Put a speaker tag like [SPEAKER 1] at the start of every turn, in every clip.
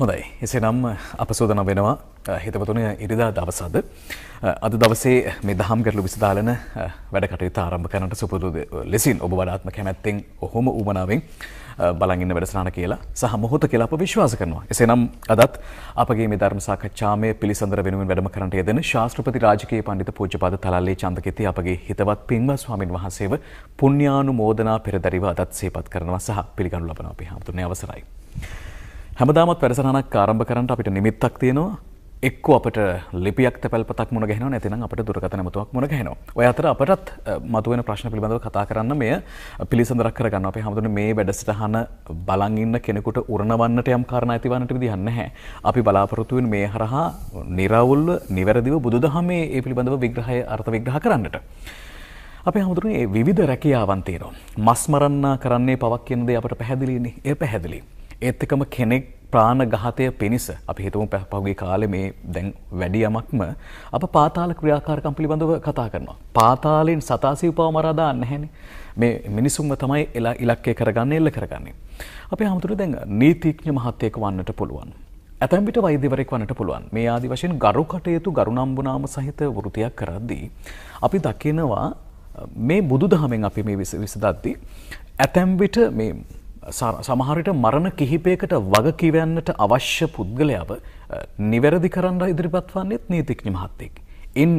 [SPEAKER 1] හොඳයි එසේනම් අප සූදන වෙනවා හිතවතුන ඉරිදා දවසාද අද දවසේ මේ දහම් ගැටලු විසදාලන වැඩකට ආරම්භ කරනට සුපුදු ලෙසින් ඔබ වඩාත්ම කැමැත්තෙන් ඔහොම ඌමනාවෙන් බලගන්න වැඩසනාන කියලා සහ මොහොත කියලා අප විශ්වාස කරනවා එසේනම් අදත් අපගේ මේ ධර්ම සාකච්ඡාමය පිළිසඳර වෙනුවෙන් වැඩම කරට යෙදෙන ශාස්ත්‍රපති රාජකය පණ්ඩිත පූජපාද තලල්ලේ චන්දකෙති අපගේ හිතවත් පින්ව ස්වාමින් වහන්සේව පුණ්‍යානු මෝදනා පෙරදරිව අදත් සේපත් කරනවා සහ පිළිගනු ලබන අපි හාමුදුරනේ අවසරයි. හැමදාමත් පැරසනක් ආරම්භ කරට අපිට නිමිත්තක් තියෙනවා එක්ක අපට ලිපියක් පැල්පතක් මුණ ගැන නැතිනම් අපට දුරකතනමතුවක් මුණ ගැන ඔය අතර අපටත් මතුවෙන ප්‍රශ්න පිළිබඳව කතා කරන්න මෙය පිළිසඳරක් කරගන්න අපේ හමුදුන මේ වැඩසටහන බලංඉන්න කෙනෙකුට උරණවන්නට යම් කාරණ ඇතිවන්නට විදිහන්න හැ අපි බලාපොරොතුවෙන් මේ හරහා නිරවුල් නිවැරදිව බුදුදහමේ ඒ පිළිබඳව විග්‍රහය අර්ථ විග්‍රහ කරන්නට. අප හමුදුරේ විධ රැකියාවන්තේනවා. මස්මරන්න කරන්නේ පවක් කියනද අපට පැහැදිලිනි ඒ පැහැදිලි. ඒත් එකම කෙනෙක් ප්‍රාණඝාතය පිණිස අපි හිතමු පහුගිය කාලේ මේ දැන් වැඩි යමක්ම අප පාතාල ක්‍රියාකාරකම් පිළිබඳව කතා කරනවා. පාතාලෙන් සතා සිව්පව මරා දාන්න නැහැනේ. මේ මිනිසුන්ව තමයි එලා ඉලක්කය කරගන්නේ එල්ල කරගන්නේ. අපේ හැමතුරු දැන් නීතිඥ මහත්තයෙක් වන්නට පුළුවන්. ඇතැම් විට වෛද්‍යවරයෙක් වන්නට පුළුවන්. මේ ආදි වශයෙන් ගරු කටයුතු ගරු නම්බුනාම සහිත වෘතියක් කරද්දී අපි දකිනවා මේ බුදුදහමෙන් අපි මේ විසඳද්දී ඇතැම් විට මේ සමහරිට මරණ කිහිපයකට වගකිවන්නට අවශ්‍ය පුද්ගලයාව නිවැරදි කරන්න ඉදිරිපත් වන්නේත් නීතිඥ මහත්තයෙක්. ඉන්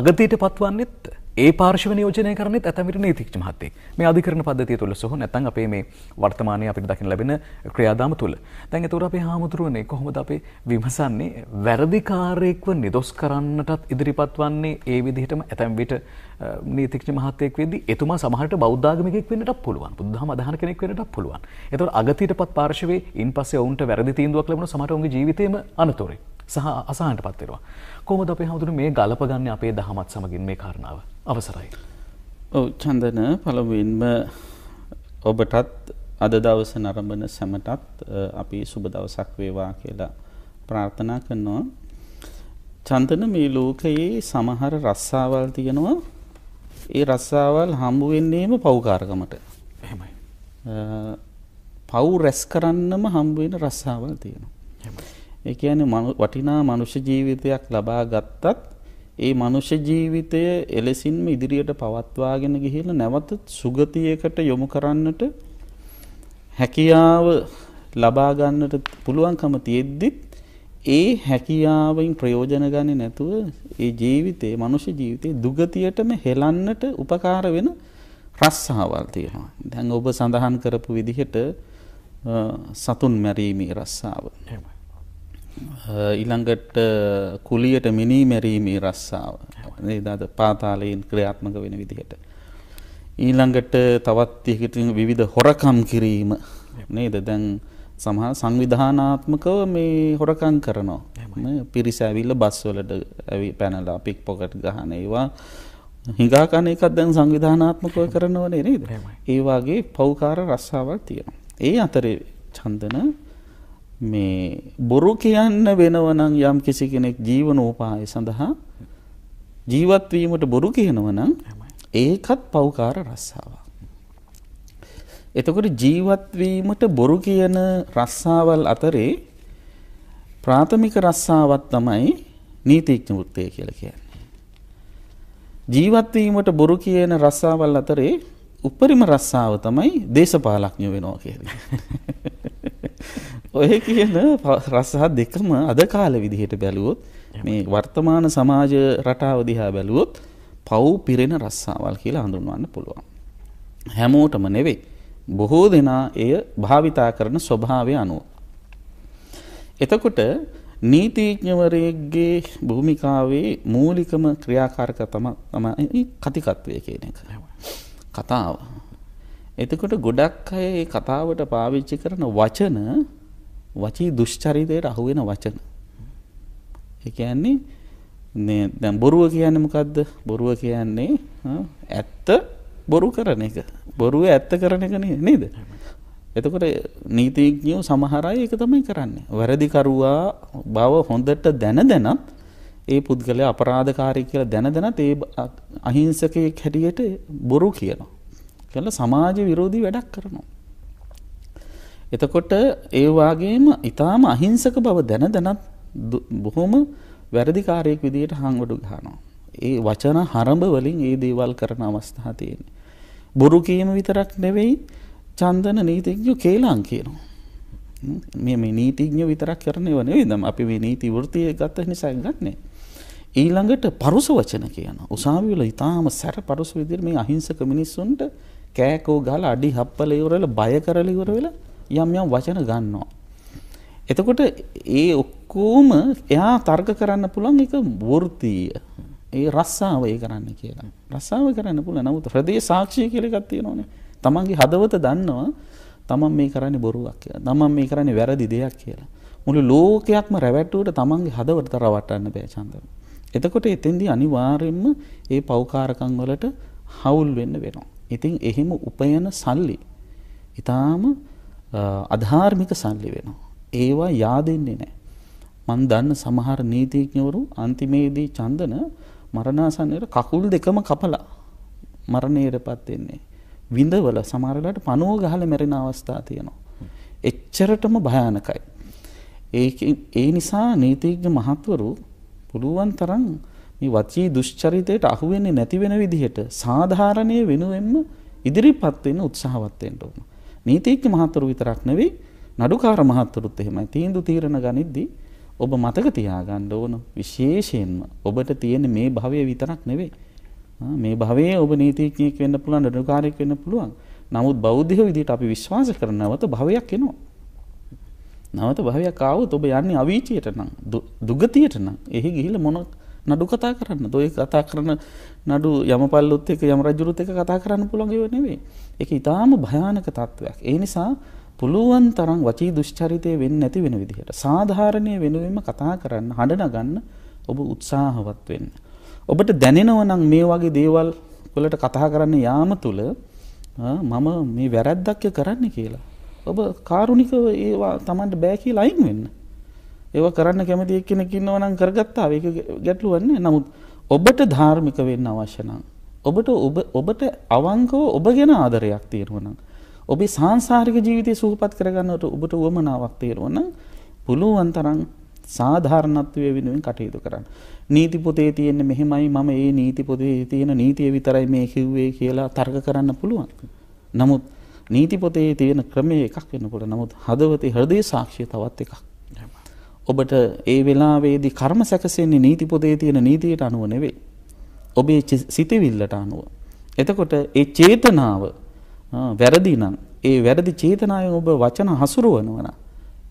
[SPEAKER 1] අගතයට පත්වන්නෙත් ඒ පාර්ශව නියෝජනය කරන ඇතමිට නීතික්ෂ මහත්තේ මේ අධිකරන පද්ධතිය තුළ සොහ නැතන් අපේ මේ වර්තමානය අපිට දකින ලැබෙන ක්‍රියාදාම තුළ තැන් තුර අපේ හාමුදුරුවනේ කොහොමද අපේ විමසන්නේ වැරදිකාරයෙක්ව නිදොස් කරන්නටත් ඉදිරිපත් වන්නේ ඒ විදිහටම ඇතැම්විට නීතික්ෂ මහත්තයෙක් වෙදදි එතුමා සමහට බෞද්ධාගමිකෙක් වෙනට පුළුවන් බුද්ධහම අදහන කෙනෙක් වෙනට පුළුවන් එතුට අගතයට පත් පාර්ශවේ ඉන් පස්සේ ඔවුන්ට වැරදි තීන්දුවක් ලබන සමටඋන්ගේ ජීවිතයම අනතුරේ සහ අසාහන්ට පත්වෙනවා. කොහොමද අපේ හමුදුර මේ ගලපගන්න අපේ දහමත් සමගින් මේ කරණාව අවසරයි. ඔව
[SPEAKER 2] චන්දන පළවෙන්ම ඔබටත් අද දවස නරඹන සැමටත් අපි සුබ දවසක් වේවා කියලා ප්‍රාර්ථනා කරනවා. චන්දන මේ ලෝකයේ සමහර රස්සාවල් තියෙනවා. ඒ රස්සාවල් හම්බ වෙන්නේම පෞකාරකමට. එහෙමයි. පව් රැස් කරන්නම හම්බ වෙන රස්සාවල් තියෙනවා. එහෙමයි. ඒ කියන්නේ වටිනා මනුෂ්‍ය ජීවිතයක් ලබා ගත්තත් ඒ මනුෂ්‍ය ජීවිතය එලෙසින්ම ඉදිරියට පවත්වාගෙන ගිහිල්ලා නැවත සුගතියකට යොමු කරන්නට හැකියාව ලබා ගන්නට පුළුවන්කම තියෙද්දිත් ඒ හැකියාවෙන් ප්‍රයෝජන ගන්නේ නැතුව ඒ ජීවිතේ මනුෂ්‍ය ජීවිතේ දුගතියටම හෙලන්නට උපකාර වෙන රස්සාවල් තියෙනවා. දැන් ඔබ සඳහන් කරපු විදිහට සතුන් මැරීමේ රස්සාව. එහෙමයි. ඊළඟට කුලියට මිනී මැරීමේ රස්සාව දාද පාතාලයෙන් ක්‍රියාත්මක වෙන විදිහට. ඊළඟට තවත් එකට විවිධ හොරකම් කිරීම නේද දැන් සමහ සංවිධානාත්මකව මේ හොරකං කරනවා පිරිස ඇවිල්ල බස්වලට ඇවි පැනලා පික් පොකට් ගහන ඒවා හිඟාකන එකත් දැන් සංවිධානාත්මකව කරනවනේ නේද ඒවාගේ පෞකාර රස්සාවල් තියෙන ඒ අතරේ චන්දන මේ බොරු කියන්න වෙනවනම් යම් කිසි කෙනෙක් ජීවනෝපාය සඳහා ජීවත් වීමට බොරු කියනවනම් ඒකත් පෞකාර රස්සාවක්. එතකොට ජීවත් වීමට බොරු කියන රස්සාවල් අතරේ ප්‍රාථමික රස්සාවක් තමයි නීතිඥ වෘත්තය කියලා කියන්නේ. ජීවත් වීමට බොරු කියන රස්සාවල් අතරේ උපරිම රස්සාව තමයි දේශපාලඥ වෙනවා කියන්නේ. ඔය කියන රසහ දෙකම අද කාල විදිහට බැලුවොත් මේ වර්තමාන සමාජ රටාව දිහා බැලුවොත් පව් පිරෙන රස්සාවල් කියලා හඳුන්වන්න පුළුවන්. හැමෝටම නෙවෙයි. බොහෝ දෙනා එය භාවිතා කරන ස්වභාවය අනුව. එතකොට නීතිඥවරයෙක්ගේ භූමිකාවේ මූලිකම ක්‍රියාකාරක තමයි කතිකත්වය කියන එක. කතාව එතකොට ගොඩක් අය ඒ කතාවට පාවිච්චි කරන වචන වචී දුෂ්චරිතයට අහුවෙන වචන. ඒ කියන්නේ මේ දැන් බොරුව කියන්නේ මොකද්ද? බොරුව කියන්නේ ඇත්ත බොරු කරන එක. බොරුව ඇත්ත කරන එක නේද? එතකොට නීතිඥයෝ සමහර අය ඒක තමයි කරන්නේ. වැරදිකරුවා බව හොඳට දැන දැනත් ඒ පුද්ගලයා අපරාධකාරී කියලා දැන දැනත් ඒ අහිංසකයෙක් හැටියට බොරු කියනවා. කළ සමාජ විරෝධී වැඩක් කරනවා. එතකොට ඒවාගේම ඉතාම අහිංසක බව දැන දැනත් බොහොම වැරදිකාරයෙක් විදියට හංගඩු ගහනවා. ඒ වචන හරඹ වලින් ඒ දේවල් කරන අවස්ථා තියෙන. බොරු කියම විතරක් නෙවෙයි චන්දන නීතිඥ කේලාං කියනවා. මේ මේ නීතිඥ විතරක් කරන ඒවා නෙවෙයි නම් අපි මේ නීති වෘත්තිය ගත්ත නිසා ගන්නනේ. ඊළඟට පරුස වචන කියන උසාවිවල ඉතාම සැර පරුස විදිහට මේ අහිංසක මිනිස්සුන්ට කෑකෝ ගාලා අඩි හප්පල ඉවරලා බය කරලා ඉවර වෙලා යම් යම් වචන ගන්නවා. එතකොට ඒ ඔක්කොම එයා තර්ක කරන්න පුළුවන් ඒක වෘත්තීය. ඒ රස්සාව ඒ කරන්න කියලා. රස්සාව කරන්න පුළුවන්. නමුත් හෘදේ සාක්ෂිය කියලා එකක් තියෙනවනේ. තමන්ගේ හදවත දන්නවා තමන් මේ කරන්නේ බොරුවක් කියලා. තමන් මේ කරන්නේ වැරදි දෙයක් කියලා. මුළු ලෝකයක්ම රැවට්ටුවට තමන්ගේ හදවත රවට්ටන්න බෑ චන්දන. එතකොට එතෙන්දී අනිවාර්යයෙන්ම ඒ පෞකාරකම් වලට හවුල් වෙන්න වෙනවා. ඉතින් එහෙම උපයන සල්ලි ඊටාම අධාර්මික සල්ලි වෙනවා. ඒවා yaadෙන්නේ නැහැ. මන් දන්න සමහර නීතිඥවරු අන්තිමේදී චන්දන මරණාසන්නයට කකුල් දෙකම කපලා මරණයටපත් වෙන්නේ. විඳවල සමහරලාට පණුව ගහලා මැරෙන අවස්ථා තියෙනවා. එච්චරටම භයානකයි. ඒ නිසා නීතිඥ මහත්වරු පුළුවන් තරම් මේ වචී දුෂ්චරිතයට අහු වෙන්නේ නැති වෙන විදිහට සාධාරණයේ වෙනුවෙන්ම ඉදිරිපත් වෙන්න උත්සාහවත් වෙන්න ඕන. නීතිඥ මහතුරු විතරක් නෙවෙයි නඩුකාර මහතුරුත් එහෙමයි. තීන්දුව තීරණ ගනිද්දී ඔබ මතක තියාගන්න ඕන විශේෂයෙන්ම ඔබට තියෙන මේ භවය විතරක් නෙවෙයි. මේ භවයේ ඔබ නීතිඥයෙක් වෙන්න පුළුවන් නඩුකාරයෙක් වෙන්න පුළුවන්. නමුත් බෞද්ධ විදිහට අපි විශ්වාස කරන නැවත භවයක් එනවා. නැවත භවයක් ආවොත් ඔබ යන්නේ අවීචයට නම් දුගතියට නම් එහි ගිහිල්ලා මොනවා නඩු කතා කරන්න දොය කතා කරන නඩු යමපල්ලොත් එක යම රජුරුත් එක කතා කරන්න පුළන්ගව නෙවේ එක ඉතාම භයානක තත්ත්වයක් ඒ නිසා පුළුවන් තරම් වචී දුෂ්චරිතය වෙන්න නැති වෙන විදිහට සාධාරණය වෙනුවෙන්ම කතා කරන්න හඬන ගන්න ඔබ උත්සාහවත් වෙන්න ඔබට දැනෙනවනම් මේ වගේ දේවල් වලට කතා කරන්න යාම තුළ මම මේ වැරැද්දක්ය කරන්න කියලා ඔබ කාරුණිකව ඒවා තමන්ට බෑ කියලා අයින් වෙන්න ඒව කරන්න කැමති එක්කෙනෙක් ඉන්නව නම් කරගත්තා ඒක ගැටලුවන්නේ නමුත් ඔබට ධාර්මික වෙන්න අවශ්‍ය නම් ඔබට ඔබ ඔබට අවංකව ඔබ ගැන ආදරයක් තියෙනවා නම් ඔබේ සාංශාරික ජීවිතය සූපපත් කරගන්නට ඔබට උවමනාවක් තියෙනවා නම් පුළුවන් තරම් සාධාරණත්වය වෙනුවෙන් කටයුතු කරන්න. නීති පොතේ තියෙන මෙහෙමයි මම ඒ නීති පොතේ තියෙන නීතිය විතරයි මේ කිව්වේ කියලා තර්ක කරන්න පුළුවන්. නමුත් නීති පොතේ තියෙන ක්‍රමය එකක් වෙනකොට නමුත් හදවතේ හෘදේ සාක්ෂිය තවත් එකක්. ඔබට ඒ වෙලාවේදී කර්ම සැකසෙන්නේ නීති පොතේ තියෙන නීතියට අනුව නෙවෙයි. ඔබේ සිතවිල්ලට අනුව. එතකොට ඒ චේතනාව වැරදි නම් ඒ වැරදි චේතනාවෙන් ඔබ වචන හසුරුවනවා නම්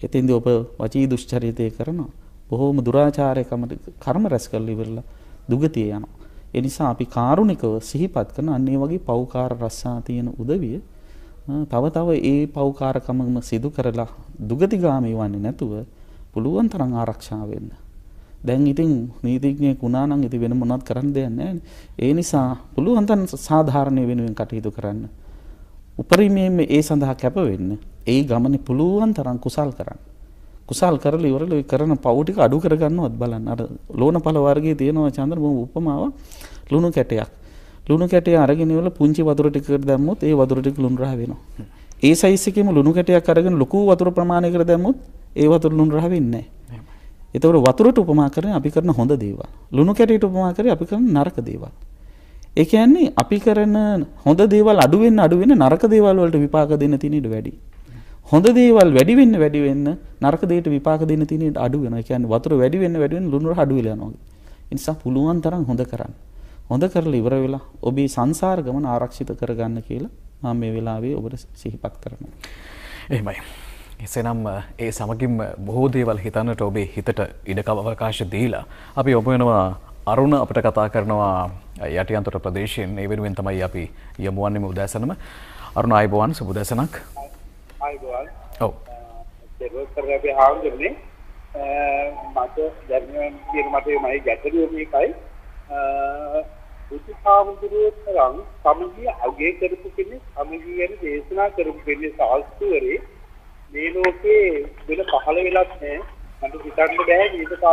[SPEAKER 2] එතෙන්දී ඔබ වචී දුෂ්චරිතය කරනවා. බොහෝම දුරාචාරයකම කර්ම රැස් කරලා ඉවරලා දුගතිය යනවා. ඒ නිසා අපි කාරුණිකව සිහිපත් කරන අන්න ඒ වගේ පෞකාර රස්සා තියෙන උදවිය තව තව ඒ පෞකාරකමම සිදු කරලා දුගතිගාමී වන්නේ නැතුව පුළුවන් තරම් ආරක්ෂා වෙන්න. දැන් ඉතින් නීතිඥයෙක් වුණා නම් ඉතින් වෙන මොනවත් කරන්න දෙයක් නැහැ. ඒ නිසා පුළුවන් තරම් සාධාරණ වෙනුවෙන් කටයුතු කරන්න. උපරිමයෙන් ඒ සඳහා කැප වෙන්න. ඒ ගමනේ පුළුවන් තරම් කුසල් කරන්න. කුසල් කරලා ඉවරලා ඒ කරන පව් ටික අඩු කරගන්නවත් බලන්න. අර ලෝණපල වර්ගයේ තියෙනවා චන්ද්‍ර බොහොම උපමාව ලුණු කැටයක්. ලුණු කැටය අරගෙන ඉවරලා පුංචි වතුර ටික දැම්මොත් ඒ වතුර ටික ලුණු රහ වෙනවා. ඒ සයිස් එකේම ලුණු කැටයක් අරගෙන ලොකු වතුර ප්‍රමාණයකට දැම්මොත් ඒ වතුර ලුණු රහ වෙන්නේ නැහැ. ඒතකොට වතුරට උපමා කරන්නේ අපි කරන හොඳ දේවල්. ලුණු කැටයට උපමා කරේ අපි කරන නරක දේවල්. ඒ කියන්නේ අපි කරන හොඳ දේවල් අඩු වෙන්න අඩු වෙන්න නරක දේවල් වලට විපාක දෙන්න තියෙන ඉඩ වැඩි. හොඳ දේවල් වැඩි වෙන්න වැඩි වෙන්න නරක දේට විපාක දෙන්න තියෙන ඉඩ අඩු වෙනවා. ඒ කියන්නේ වතුර වැඩි වෙන්න වැඩි වෙන්න ලුණු රහ අඩු වෙලා යනවා. ඒ නිසා පුළුවන් තරම් හොඳ කරන්න. හොඳ කරලා ඉවර වෙලා ඔබේ සංසාර ගමන ආරක්ෂිත කරගන්න කියලා මම මේ
[SPEAKER 1] වෙලාවේ ඔබට සිහිපත් කරනවා. එහෙමයි. එසනම් ඒ සමගින් බොහෝ දේවල් හිතන්නට ඔබේ හිතට ඉඩකවකාශ දීලා. අපි ඔබ වෙනවා අරුණ අපට කතා කරනවා යටියන්තොට ප්‍රදේශයෙන් ඒ වෙනුවෙන් තමයි අපි යමුුවන්නෙම උදෑසනම අරුණ අයිබෝවන් සුබදසනක් ඔව
[SPEAKER 3] හාරන්නේ මට දැර්මයන් කියන මටේ මයි ගැටලියකයි බුදුහාමුදුරුවෝ තරම් සමගිය අගේ කරපු කෙනෙක් සමගියන දේශනා කරපු කෙනෙක් සාස්තුවරේ මේ ලෝකේ වෙන පහළ වෙලක් නැහැ. මට හිතන්න බෑ මේක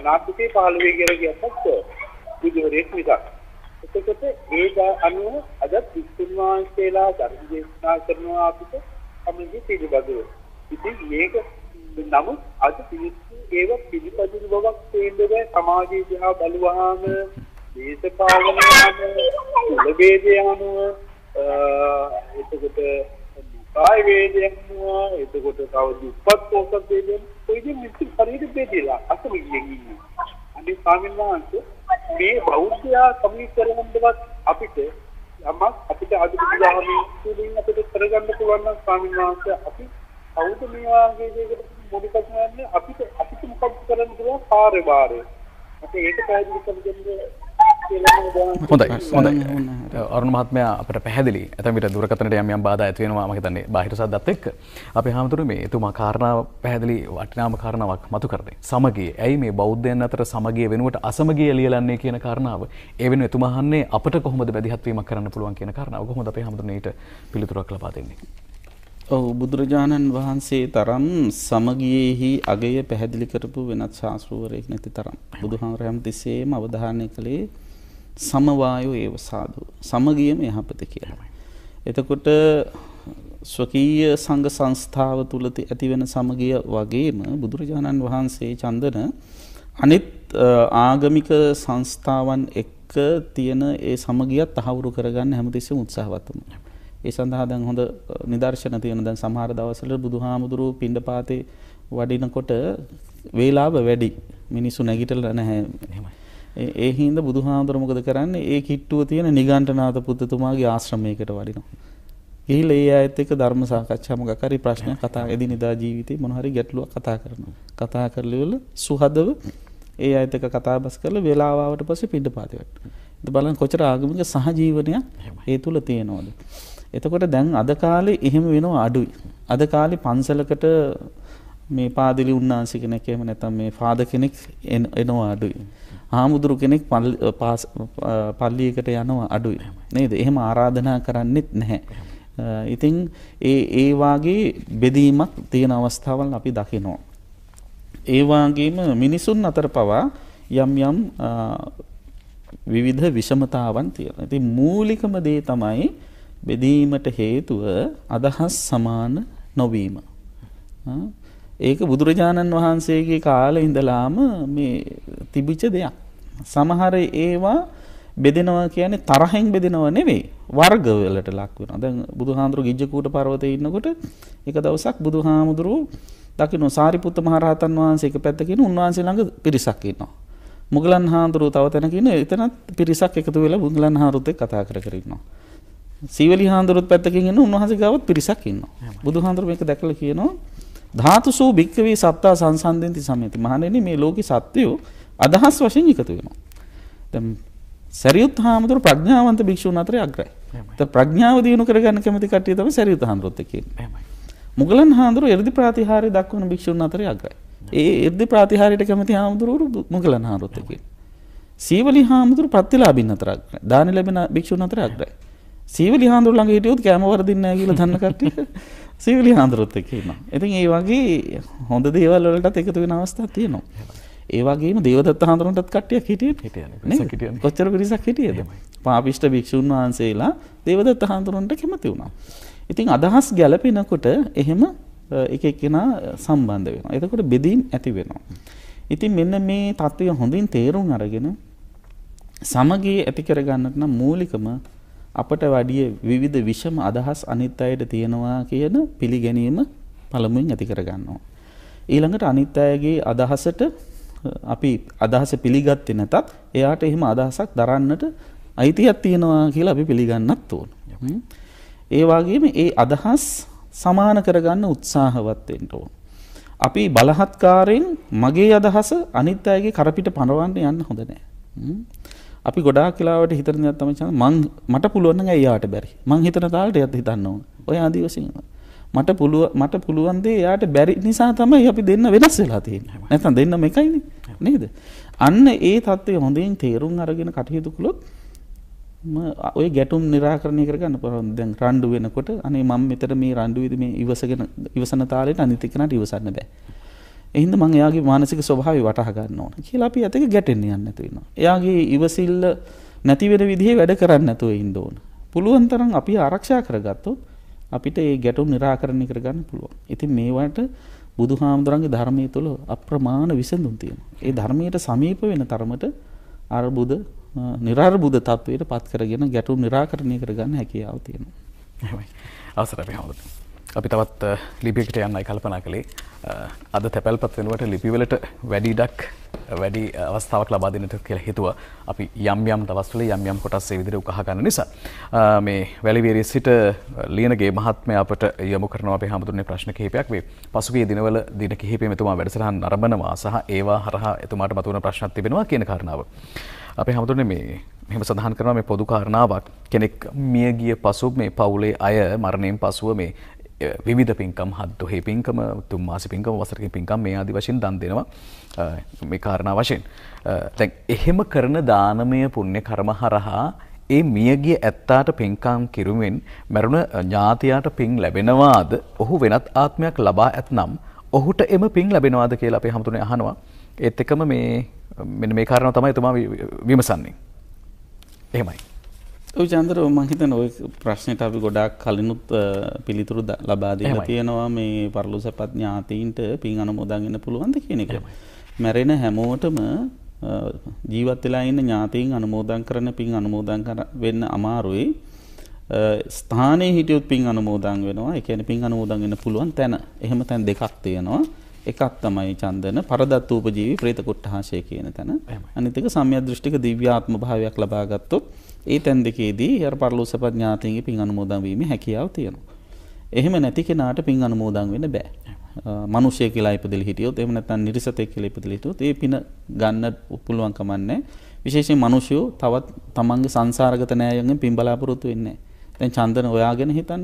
[SPEAKER 3] අනාගතේ පහළ වෙයි කියලා කියපත් බුදුරෙක් විතර. එතකොට ඒක අනුව අද පිස්සුන් වහන්සේලා ධර්ම දේශනා කරනවා අපිට අපේ පිළිබඳව. ඉතින් මේක නමුත් අද පිස්සු ඒව පිළිපදින බවක් තේින්න බෑ සමාජය දිහා බලුවාම දේශපාලන අනුව කුල භේදය අනුව එතකොට කාය වේදනා එතකොට කවද උපත් පොසත් වේදනා කොයිදින් මිත්‍ය ශරීර බෙදලා අසමියෙන් ඉන්නේ අනේ ස්වාමීන් වහන්සේ මේ බෞද්ධයා සමීකරණයවත් අපිට යමක් අපිට අදුපුදාමී තුලින් අපිට කරගන්න පුළුවන් නම් ස්වාමීන් වහන්සේ අපි කවුද මේ වගේ දෙයකට මොකද කරන්නේ අපිට අපිට මොකක් කරන්න පුළුවන් කාර්යභාරය අපිට ඒක පැහැදිලි කරගන්න
[SPEAKER 2] හොඳයි හොඳයි
[SPEAKER 1] අරුණ මහත්මයා අපට පැහැදිලි ඇතමිට දුරකතනට යම් යම් බාධා ඇති වෙනවා මම හිතන්නේ බාහිර සද්දත් එක්ක අපේ හාමුදුරුවෝ මේ එතුමා කාරණාව පැහැදිලි වටිනාම කාරණාවක් මතු කරන්නේ සමගිය. ඇයි මේ බෞද්ධයන් අතර සමගිය වෙනුවට අසමගිය ලියලන්නේ කියන කාරණාව. ඒ වෙනුව එතුමා අහන්නේ අපට කොහොමද බැදිහත් වීමක් කරන්න පුළුවන් කියන කාරණාව. කොහොමද අපේ හාමුදුරුවෝ ඊට පිළිතුරක් ලබා දෙන්නේ?
[SPEAKER 2] ඔව් බුදුරජාණන් වහන්සේ තරම් සමගියෙහි අගය පැහැදිලි කරපු වෙනත් ශාස්ත්‍රවරයෙක් නැති තරම්. බුදුහාමරයන් තිස්සේම අවධානය කළේ සමවායෝ ඒව සාදු සමගියම යහපත කියලා. එතකොට ස්වකීය සංඝ සංස්ථාව තුල ඇතිවෙන සමගිය වගේම බුදුරජාණන් වහන්සේ චන්දන අනිත් ආගමික සංස්ථාවන් එක්ක තියෙන ඒ සමගියත් තහවුරු කරගන්න හැමතිස්සෙම උත්සාහවත් වෙනවා. ඒ සඳහා දැන් හොඳ නිදර්ශන තියෙන දැන් සමහර දවස්වල බුදුහාමුදුරුව පිණ්ඩපාතේ වඩිනකොට වේලාව වැඩි මිනිස්සු නැගිටලා නැහැ ඒ හින්දා බුදුහාඳුර මොකද කරන්නේ? ඒ කිට්ටුව තියෙන නිගණ්ඨනාත පුත්තුමාගේ ආශ්‍රමයකට වඩිනවා. ගිහිල්ලා ඒ අයත් එක්ක ධර්ම සාකච්ඡා මොකක් හරි ප්‍රශ්න කතා එදිනෙදා ජීවිතේ මොන හරි ගැටලුවක් කතා කරනවා. කතා කරලිවල සුහදව ඒ අයත් එක්ක කතාබස් කරලා වේලාව ආවට පස්සේ පිටපාති වැටෙනවා. ඉතින් බලන්න කොච්චර ආගමික සහජීවනයක් ඒ තුල තියෙනවද? එතකොට දැන් අද කාලේ එහෙම වෙනවා අඩුයි. අද කාලේ පන්සලකට මේ පාදිලි උන්නාන්සි කෙනෙක් එහෙම නැත්නම් මේ ෆාදර් කෙනෙක් එනවා අඩුයි. හාමුදුරු කෙනෙක් පල්ලියකට යනවා අඩුයි නේද එහෙම ආරාධනා කරන්නෙත් නැහැ. ඉතින් ඒ ඒවාගේ බෙදීමක් තියෙන අවස්ථාවල් අපි දකිනෝ. ඒවාගේම මිනිසුන් අතර පවා යම් යම් විවිධ විෂමතාවන් තියෙන. ඉතින් මූලිකම දේ තමයි බෙදීමට හේතුව අදහස් සමාන නොවීම. ඒක බුදුරජාණන් වහන්සේගේ කාලෙ ඉඳලාම මේ තිබිච්ච දෙයක්. සමහර ඒවා බෙදෙනවා කියන්නේ තරහෙන් බෙදෙනව නෙවෙයි වර්ගවලට ලක් වෙනවා. දැන් බුදුහාඳුරු ගිජ්ජකූට පර්වතයේ ඉන්නකොට එක දවසක් බුදුහාමුදුරු දකින්න සාරිපුත්ත මහරහතන් වහන්සේ එක පැත්තකින් උන්වහන්සේ ළඟ පිරිසක් ඉන්නවා. මුගලන් හාමුදුරුව තව තැනක ඉන්න එතනත් පිරිසක් එකතු වෙලා මුගලන් හාමුදුරුත් කතා කර කර ඉන්නවා. සීවලි හාමුදුරුත් පැත්තකින් ඉන්න උන්වහන්සේ ගාවත් පිරිසක් ඉන්නවා. බුදුහාමුදුරු මේක දැකලා කියනවා ධාතු සූ භික්කවේ සත්තා සංසන්දෙන්ති සමයති මහණෙනි මේ ලෝකේ සත්වයෝ අදහස් වශයෙන් එකතු වෙනවා. දැන් සරියුත් හාමුදුරු ප්‍රඥාවන්ත භික්ෂුන් අතරේ අග්‍රයි. ඒත් ප්‍රඥාව දිනු කරගන්න කැමති කට්ටිය තමයි සරියුත් හාමුදුරුත් කියන්නේ. මුගලන් හාමුදුරු 이르දි ප්‍රාතිහාර්ය දක්වන භික්ෂුන් අතරේ අග්‍රයි. ඒ 이르දි ප්‍රාතිහාර්යට කැමති හාමුදුරුවෝ මුගලන් හාමුදුරුත් කියන්නේ. සීවලි හාමුදුරු ප්‍රතිලාභින් අතර අග්‍රයි. දාන ලැබෙන භික්ෂුන් අතර අග්‍රයි. සීවලි හාමුදුරු ළඟ හිටියොත් කැම වර්ධින්නේ නැහැ කියලා දන්න කට්ටිය සිවිලි අඳුරත් එක්ක ඉන්නවා. ඉතින් ඒ වගේ හොඳ දේවල් වලටත් එකතු වෙන අවස්ථා තියෙනවා. ඒ වගේම දේවදත්ත හඳුරන්ටත් කට්ටියක් හිටියේ කොච්චර පිරිසක් හිටියද පාපිෂ්ට භික්ෂූන් වහන්සේලා දේවදත්ත හඳුරන්ට කැමති වුණා. ඉතින් අදහස් ගැලපෙනකොට එහෙම එක එක්කෙනා සම්බන්ධ වෙනවා. එතකොට බෙදීම් ඇති වෙනවා. ඉතින් මෙන්න මේ தত্ত্বය හොඳින් තේරුම් අරගෙන සමගිය ඇති කරගන්නට නම් මූලිකම අපට වැඩිය විවිධ විෂම අදහස් අනිත් අයට තියෙනවා කියන පිළිගැනීම පළමුවෙන් ඇති කරගන්නවා. ඊළඟට අනිත් අයගේ අදහසට අපි අදහස පිළිගත්තේ නැතත් එයාට එහෙම අදහසක් දරන්නට අයිතියක් තියෙනවා කියලා අපි පිළිගන්නත් ඕන. ඒ වගේම ඒ අදහස් සමාන කරගන්න උත්සාහවත් වෙන්න ඕන. අපි බලහත්කාරයෙන් මගේ අදහස අනිත් අයගේ කරපිට පනවන්න යන්න හොඳ නෑ. අපි ගොඩාක් කලාවට හිතන දේ තමයි චන්ද මං මට පුළුවන් නම් ඇයි යාට බැරි මං හිතන තාලට එයාත් හිතන්න ඕන ඔය ආදි වශයෙන් මට පුළුව මට පුළුවන් දේ එයාට බැරි නිසා තමයි අපි දෙන්න වෙනස් වෙලා තියෙන්නේ නැත්නම් දෙන්නම එකයිනේ නේද අන්න ඒ தත්ත්වය හොඳින් තේරුම් අරගෙන කටයුතු කළොත් ඔය ගැටුම් निराකරණය කරගන්න පුළුවන් දැන් රණ්ඩු වෙනකොට අනේ මම මෙතන මේ රණ්ඩු මේ ඉවසගෙන ඉවසන තාලෙට අනිත් එක්කනට ඉවසන්න බෑ එහින්ද මං එයාගේ මානසික ස්වභාවය වටහා ගන්න ඕන කියලා අපි ඇතක ගැටෙන්න යන්න නැතුව ඉන්නවා. එයාගේ ඉවසිල්ල නැති වෙන විදිහේ වැඩ කරන්න නැතුව ඉන්න ඕන. පුළුවන් තරම් අපි ආරක්ෂා කරගත්තොත් අපිට මේ ගැටුම් निराකරණය කරගන්න පුළුවන්. ඉතින් මේවට බුදුහාමුදුරන්ගේ ධර්මයේ තුල අප්‍රමාණ විසඳුම් තියෙනවා. ඒ ධර්මයට සමීප වෙන තරමට අර්බුද, નિરර්බුද තත්වයට පත් කරගෙන ගැටුම් निराකරණය කරගන්න හැකියාව තියෙනවා. එහෙමයි.
[SPEAKER 1] අවසරයි හැමෝටම. අපි තවත් ලිපියකට යන්නයි කල්පනා කළේ අද තැපැල්පත් වෙනුවට ලිපිවලට වැඩිඩක් වැඩි අවස්ථාවක් ලබාදිනට කියලා හිතුව අපි යම් යම් දවස්වල යම් යම් කොටස්සේ විදිර උකහගන්න නිසා මේ වැලිවේරි සිට ලියනගේ මහත්ම අපට යොමු කරන අපේ හමුදුරන්නේ ප්‍රශ්න කිහිපයක් වේ පසුගේ දිනවල දින කිහිපේ මෙතුමා වැඩසටහන් නරඹනවා සහ ඒවා හරහා එතුමාට මතුවන ප්‍රශ්නත් තිබෙනවා කියන කාරණාව අපේ හමුදුරන්නේ මේ මෙම සඳහන් කරනවා මේ පොදු කාරණාවක් කෙනෙක් මියගිය පසු මේ පවුලේ අය මරණයෙන් පසුව මේ විධ පින්කම් හත්තු හේ පින්කම තුන් මාසි පින්කම වසරක පින්කම් මේ අදි වශයෙන් දන් දෙනවා මේ කාරණා වශයෙන්. තැන් එහෙම කරන දානමය පුුණ්‍ය කරම හරහා ඒ මියගිය ඇත්තාට පින්කාම් කිරුවෙන් මැරුණ ඥාතියාට පින් ලැබෙනවාද ඔහු වෙනත් ආත්මයක් ලබා ඇත්නම් ඔහුට එම පින් ලැබෙනවාද කියලා අපේ හමුතුනේ අහනවා ඒත් එකම මේ මෙ මේ කාරණ තමයි තුමා විමසන්නේ. එහෙමයි.
[SPEAKER 2] චන්දර මහිතන ඔය ප්‍රශ්නයට අපි ගොඩක් කලිනුත් පිළිතුරු ලබාදීම තියෙනවා මේ පරලු සැපත් ඥාතීන්ට පින් අනමුදන්ගන්න පුළුවන්ද කියන එක. මැරෙන හැමෝටම ජීවත්වෙලා ඉන්න ඥාතීන් අනුමෝදන් කරන පින් අනුමෝදන් වෙන්න අමාරුයි. ස්ථානය හිටියුත් පින් අනුමෝදන් වෙනවා එකන පින් අනුමෝදන්ගෙන පුළුවන් තැන එහෙම තැන් දෙකක් තියෙනවා. එකක් තමයි චන්දන පරදත්වූපජීවි ප්‍රේතකොට්ටහාශය කියන තැන අනිතික සම්ය දෘෂ්ටික දිව්‍යාත්ම භාවයක් ලබාගත්තුත්. ඒ තැන් දෙකේදී අර පරලෝසපත් ඥාතීන්ගේ පින් අනුමෝදන් වීමේ හැකියාව තියෙනවා. එහෙම නැති කෙනාට පින් අනුමෝදන් වෙන්න බෑ. මිනිසය කියලා ඉපදෙලි හිටියොත් එහෙම නැත්නම් නිර්සතෙක් කියලා ඉපදෙලි හිටියොත් ඒ පින ගන්න පුළුවන් කමන්නේ. විශේෂයෙන් මිනිසයෝ තවත් තමන්ගේ සංසාරගත නෑයෙන් පින් බලාපොරොත්තු වෙන්නේ දැන් චන්දන ඔයාගෙන හිතන්න.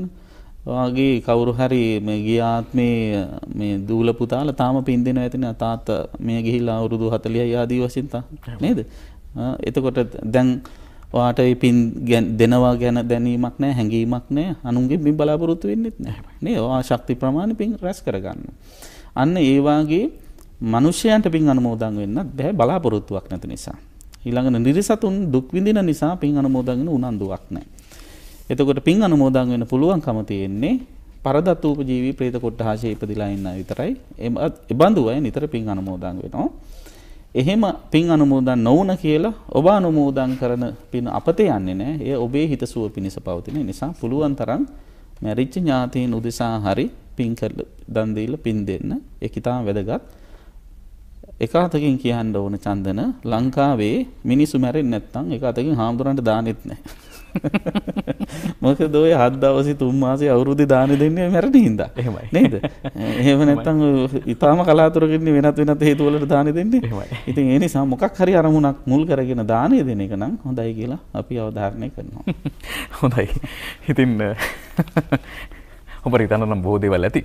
[SPEAKER 2] ඔයාගේ කවුරු හරි මේ ගිය ආත්මේ මේ දූල පුතාලා තාම පින් දෙනවා ඇතිනේ තාත්තා මේ ගිහිලා අවුරුදු 40යි ආදී වශයෙන් නේද? එතකොට දැන් ඔයාට ඒ පින් දෙනවා ගැන දැනීමක් නෑ හැඟීමක් නෑ අනුන්ගේ පින් බලාපොරොත්තු වෙන්නෙත් නැහැ. නේ ඔයා ශක්ති ප්‍රමාණය පින් රැස් කරගන්න. අන්න ඒ වාගේ මිනිසයන්ට පින් අනුමෝදන් වෙන්නත් බෑ බලාපොරොත්තුවක් නැති නිසා. ඊළඟට නිර්සතුන් දුක් විඳින නිසා පින් අනුමෝදන් වෙන උනන්දුවක් නැහැ. එතකොට පින් අනුමෝදන් වෙන්න පුළුවන්කම තියෙන්නේ පරදත්ූප ජීවි ප්‍රේත කොට්ටහාශයේ ඉපදිලා ඉන්න විතරයි. එබඳු අය නිතර පින් අනුමෝදන් වෙනවා. එහෙම පින් අනුමෝදන් නොවුන කියලා ඔබ අනුමෝදන් කරන පින් අපත යන්නේ නෑ. එය ඔබේ හිතසුව පිණිස පවතින නිසා පුළුවන් තරම් මැරිච්ච ඥාතීන් උදෙසා හරි පින් කරලා දන් දීලා පින් දෙන්න. ඒක ඉතාම වැදගත්. එක අතකින් කියන්න ඕන චන්දන ලංකාවේ මිනිසු මැරෙන්නේ නැත්නම් එක අතකින් හාමුදුරන්ට දානෙත් නැහැ. මොකද ඔය හත් දවසේ තුන් මාසේ අවුරුදු දාන දෙන්නේ මැරණ හින්දා. එහෙමයි. නේද? එහෙම නැත්නම් ඊටාම කලාතුරකින් වෙනත් වෙනත් හේතු වලට දාන දෙන්නේ. එහෙමයි. ඉතින් ඒ නිසා මොකක් හරි අරමුණක් මුල් කරගෙන දාන දෙන එක නම්
[SPEAKER 1] හොඳයි කියලා අපි අවධාරණය කරනවා. හොඳයි. ඉතින් හොමර ඉතන්නනම් බෝධවල් ඇති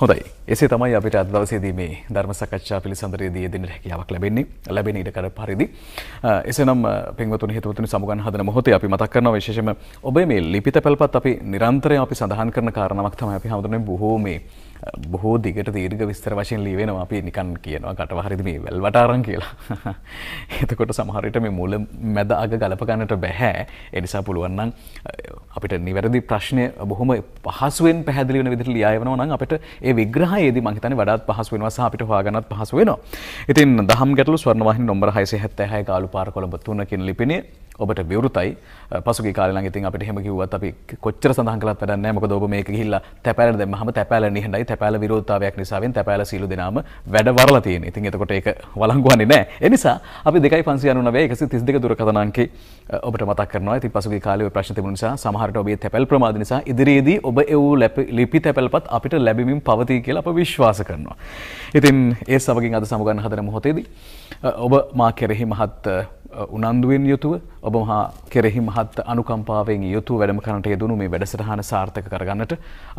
[SPEAKER 1] හොඳයි එසේ තමයි අපිට අදවසේදී මේ ධර්ම සකච්ඡා පිළිසඳරයේදී දෙන හැකියාවක් ලැබෙන්නේ ලැබෙන ඉඩකඩ පරිදි එසේනම් පින්වතුනි හිතවතුනි සමුගන් හදන මොහොතේ අපි මතක් කරනවා විශේෂයෙන්ම ඔබේ මේ ලිපිත පැල්පත් අපි නිරන්තරයෙන් අපි සඳහන් කරන කාරණාවක් තමයි අපි හැමෝටම බොහෝ මේ බොහෝ දිගට දීර්ග විස්තර වශයෙන් ලිවෙන අපි නිකන් කියනවා කට හරිද මේ වැල්වටාරන් කියලා එතකොට සමහරිට මේ මුල මැද අග ගලපගන්නට බැහැ එනිසා පුළුවන්නම් අපිට නිවැරදි ප්‍රශ්නය බොහොම පහසුවෙන් පැදිලි වෙන විදිර ලියයවනව නම් අපට ඒ විග්‍රහයේද මහිතන වඩත් පහසු වෙනවා අපිට හවාගනත් පහසු වෙනවා ඉතින් දහම් ගැටලු ස්වර්ණවාහි නොම්බර හයිසේ හැත්තහැයි කාලු පාර කොළඹ තුනකින් ලිපිනේ ඔබට විවෘතයි පසුගේ කාලන ඉතින් අපට හෙමකිවත් අපි කොච්චර සඳහන් කලත් වැඩන්න මොකද ඔබ මේක හිල්ලා තැපැල දෙම හම තැපැල නිහඬයි තැපෑල විරෝධතාවයක් නිසාවෙන් තැපෑල සීලු දෙනාම වැඩ වරලා තියෙන. ඉතින් එතකොට ඒක වළංගුවන්නේ නැහැ. ඒ නිසා අපි 2.599 132 දුරකථන අංකේ ඔබට මතක් කරනවා. ඉතින් පසුගිය කාලේ ඔය ප්‍රශ්න තිබුණ නිසා සමහරට ඔබේ තැපැල් ප්‍රමාද නිසා ඉදිරියේදී ඔබ එව් ලිපි තැපැල්පත් අපිට ලැබෙමින් පවතී කියලා අප විශ්වාස කරනවා. ඉතින් ඒ සමගින් අද සමුගන්න හදන මොහොතේදී ඔබ මා කෙරෙහි මහත් උනන්දුවෙන් යුතුව ඔබ මහා කෙරෙහි මහත් අනුකම්පාවෙන් යුතු වැඩම කරනට යෙදුණු මේ වැඩසටහන සාර්ථක කරගන්නට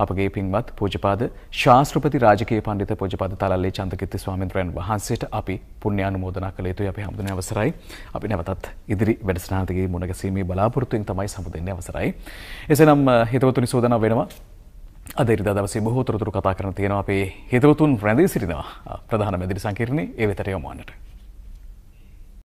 [SPEAKER 1] අපගේ පින්වත් පූජපාද ශාස්ත්‍රපති රාජකීය පණ්ඩිත පූජපාද තලල්ලේ චන්දකිත්ති ස්වාමීන් වහන්සේට අපි පුණ්‍යානුමෝදනා කළ යුතුයි අපි හැමදෙනා අවසරයි. අපි නැවතත් ඉදිරි වැඩසටහනකදී මුණගැසීමේ බලාපොරොත්තුවෙන් තමයි සමු දෙන්නේ අවසරයි. එසේනම් හිතවතුනි සෝදනා වෙනවා අදරිදා දවසේ බොහෝ තොරතුරු කතා කරන තියෙනවා අපේ හිතවතුන් රැඳී සිටිනවා ප්‍රධාන මැදිරි සංකීර්ණයේ ඒ වෙතට යොමු වන්නට.